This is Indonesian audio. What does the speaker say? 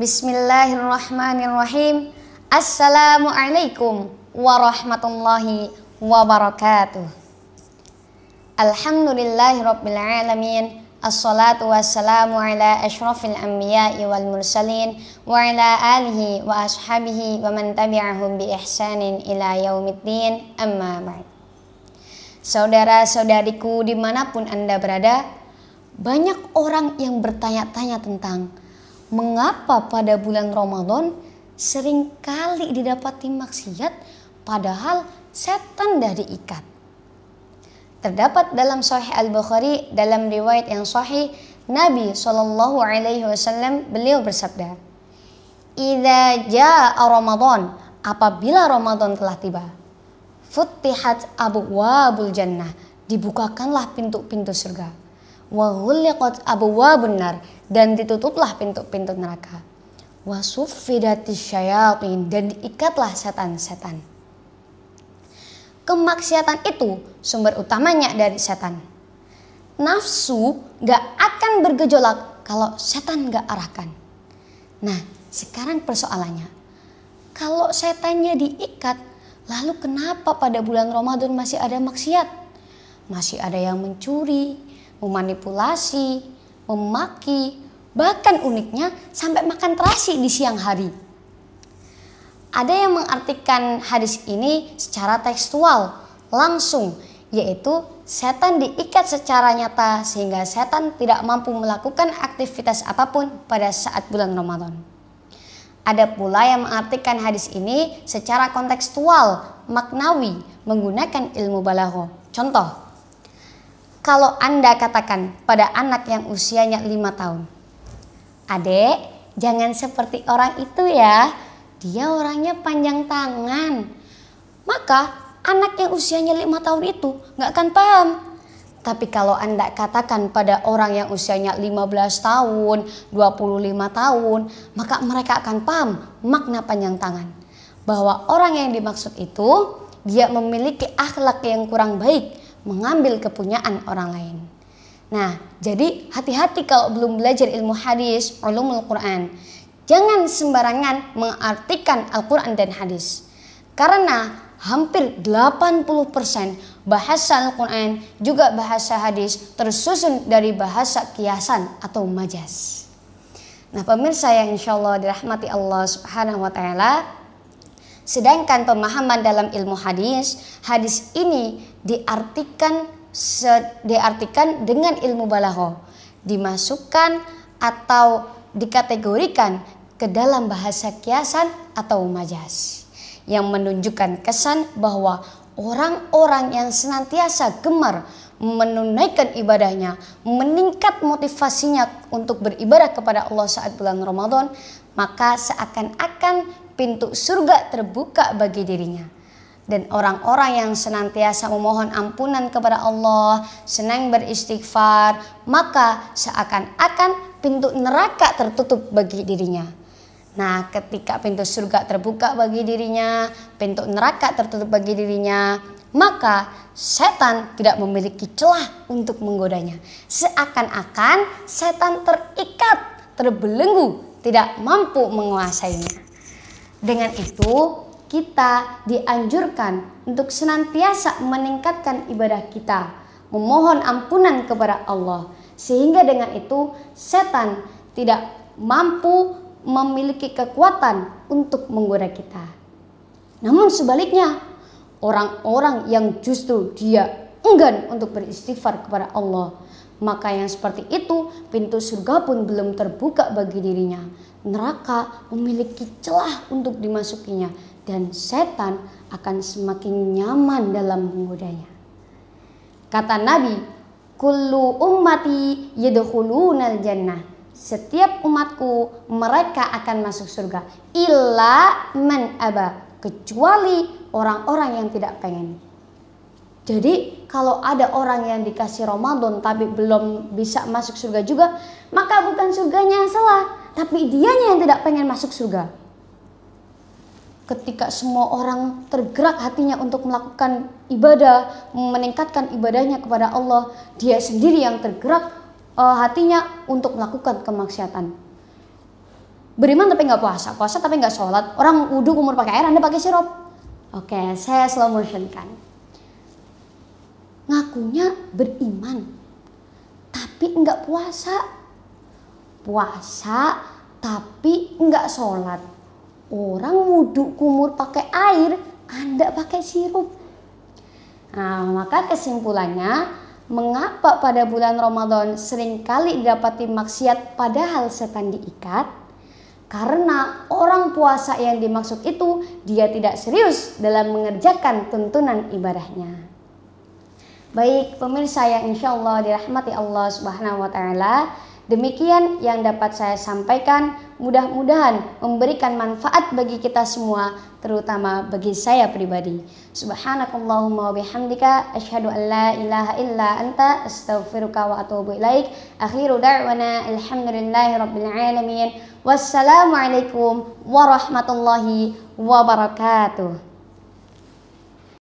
Bismillahirrahmanirrahim. Assalamualaikum warahmatullahi wabarakatuh. Alhamdulillahirabbil alamin. Assalatu wassalamu ala ashrafil anbiya'i wal mursalin wa ala alihi wa ashabihi wa man tabi'ahum bi ihsanin ila yaumiddin amma ba'd. Saudara-saudariku dimanapun Anda berada, banyak orang yang bertanya-tanya tentang mengapa pada bulan Ramadan seringkali didapati maksiat padahal setan dah diikat. Terdapat dalam Sahih Al-Bukhari dalam riwayat yang sahih Nabi Shallallahu alaihi wasallam beliau bersabda, "Idza jaa Ramadan, apabila Ramadan telah tiba, futihat abwaabul jannah, dibukakanlah pintu-pintu surga. Wa ghulliqat abwaabun nar, dan ditutuplah pintu-pintu neraka. Wasufidati syayatin dan diikatlah setan-setan. Kemaksiatan itu sumber utamanya dari setan. Nafsu gak akan bergejolak kalau setan gak arahkan. Nah sekarang persoalannya, kalau setannya diikat, lalu kenapa pada bulan Ramadan masih ada maksiat? Masih ada yang mencuri, memanipulasi, memaki, bahkan uniknya sampai makan terasi di siang hari. Ada yang mengartikan hadis ini secara tekstual, langsung, yaitu setan diikat secara nyata sehingga setan tidak mampu melakukan aktivitas apapun pada saat bulan Ramadan. Ada pula yang mengartikan hadis ini secara kontekstual, maknawi, menggunakan ilmu balaho. Contoh, kalau Anda katakan pada anak yang usianya 5 tahun, Adek, jangan seperti orang itu ya. Dia orangnya panjang tangan. Maka anak yang usianya 5 tahun itu nggak akan paham. Tapi kalau Anda katakan pada orang yang usianya 15 tahun, 25 tahun, maka mereka akan paham makna panjang tangan. Bahwa orang yang dimaksud itu dia memiliki akhlak yang kurang baik mengambil kepunyaan orang lain. Nah, jadi hati-hati kalau belum belajar ilmu hadis, ulumul Quran. Jangan sembarangan mengartikan Al-Quran dan hadis. Karena hampir 80% bahasa Al-Quran juga bahasa hadis tersusun dari bahasa kiasan atau majas. Nah pemirsa yang insya Allah dirahmati Allah subhanahu wa ta'ala Sedangkan pemahaman dalam ilmu hadis, hadis ini diartikan diartikan dengan ilmu balaho, dimasukkan atau dikategorikan ke dalam bahasa kiasan atau majas yang menunjukkan kesan bahwa orang-orang yang senantiasa gemar menunaikan ibadahnya, meningkat motivasinya untuk beribadah kepada Allah saat bulan Ramadan, maka seakan-akan pintu surga terbuka bagi dirinya. Dan orang-orang yang senantiasa memohon ampunan kepada Allah, senang beristighfar, maka seakan-akan pintu neraka tertutup bagi dirinya. Nah, ketika pintu surga terbuka bagi dirinya, pintu neraka tertutup bagi dirinya, maka setan tidak memiliki celah untuk menggodanya. Seakan-akan setan terikat, terbelenggu, tidak mampu menguasainya. Dengan itu, kita dianjurkan untuk senantiasa meningkatkan ibadah kita, memohon ampunan kepada Allah, sehingga dengan itu setan tidak mampu memiliki kekuatan untuk menggoda kita. Namun sebaliknya, orang-orang yang justru dia enggan untuk beristighfar kepada Allah, maka yang seperti itu pintu surga pun belum terbuka bagi dirinya. Neraka memiliki celah untuk dimasukinya dan setan akan semakin nyaman dalam menggodanya. Kata Nabi, "Kullu ummati yadkhulunal jannah." setiap umatku mereka akan masuk surga illa man aba kecuali orang-orang yang tidak pengen jadi kalau ada orang yang dikasih Ramadan tapi belum bisa masuk surga juga maka bukan surganya yang salah tapi dianya yang tidak pengen masuk surga ketika semua orang tergerak hatinya untuk melakukan ibadah, meningkatkan ibadahnya kepada Allah, dia sendiri yang tergerak uh, hatinya untuk melakukan kemaksiatan. Beriman tapi nggak puasa, puasa tapi nggak sholat. Orang wudhu kumur pakai air, anda pakai sirup. Oke, saya slow motion kan. Ngakunya beriman, tapi nggak puasa. Puasa tapi nggak sholat. Orang wudhu kumur pakai air, anda pakai sirup. Nah, maka kesimpulannya mengapa pada bulan Ramadan seringkali didapati maksiat padahal setan diikat? Karena orang puasa yang dimaksud itu dia tidak serius dalam mengerjakan tuntunan ibadahnya. Baik pemirsa yang insya Allah dirahmati Allah Subhanahu wa Ta'ala, Demikian yang dapat saya sampaikan. Mudah-mudahan memberikan manfaat bagi kita semua, terutama bagi saya pribadi. Subhanakallahumma wa bihamdika asyhadu an la ilaha illa anta astaghfiruka wa atubu ilaik. Akhiru da'wana alhamdulillahi rabbil alamin. Wassalamualaikum warahmatullahi wabarakatuh.